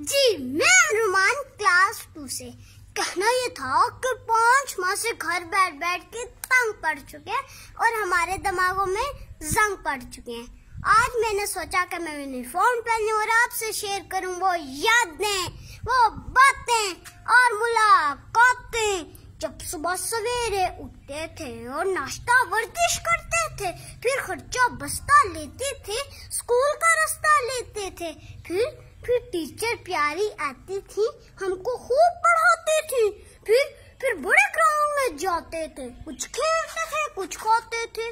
जी मैं अनुमान class to से कहना ये था कि पांच माह से घर बैठ बैठ के तंग पड़ चुके हैं और हमारे दिमागों में जंग पड़ चुके हैं आज मैंने सोचा कि मैं यूनिफॉर्म पहनू और आपसे शेयर करूं वो यादें वो बातें और मुलाकात बस सवेरे उठते थे और नाश्ता वर्जिश करते थे फिर खर्चा बस्ता लेते थे स्कूल का रास्ता लेते थे फिर फिर टीचर प्यारी आती थी हमको खूब पढ़ाती थी फिर फिर बड़े ग्राउंड में जाते थे कुछ खेलते थे कुछ खाते थे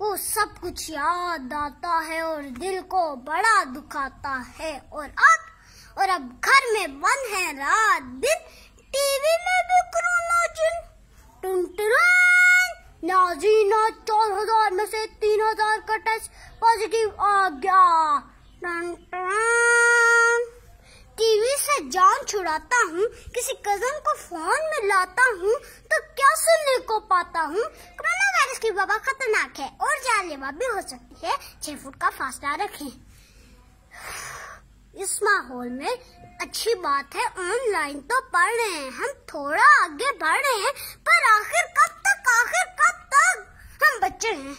वो सब कुछ याद आता है और दिल को बड़ा दुखाता है और अब और अब घर में बंद है रात दिन नाजीना चार हजार में से तीन हजार का टेस्ट पॉजिटिव आ गया टीवी से जान छुड़ाता हूँ किसी कजन को फोन में हूँ तो क्या सुनने को पाता हूँ कोरोना वायरस की वबा खतरनाक है और जानलेवा भी हो सकती है छह फुट का फासला रखें इस माहौल में अच्छी बात है ऑनलाइन तो पढ़ रहे हैं हम थोड़ा आगे बढ़ रहे हैं बच्चे हैं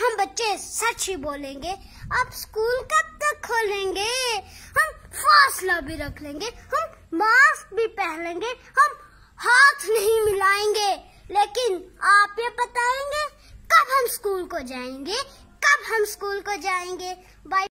हम बच्चे सच ही बोलेंगे आप स्कूल कब तक खोलेंगे हम फासला भी रख लेंगे हम मास्क भी पहन लेंगे हम हाथ नहीं मिलाएंगे लेकिन आप ये बताएंगे कब हम स्कूल को जाएंगे कब हम स्कूल को जाएंगे बाय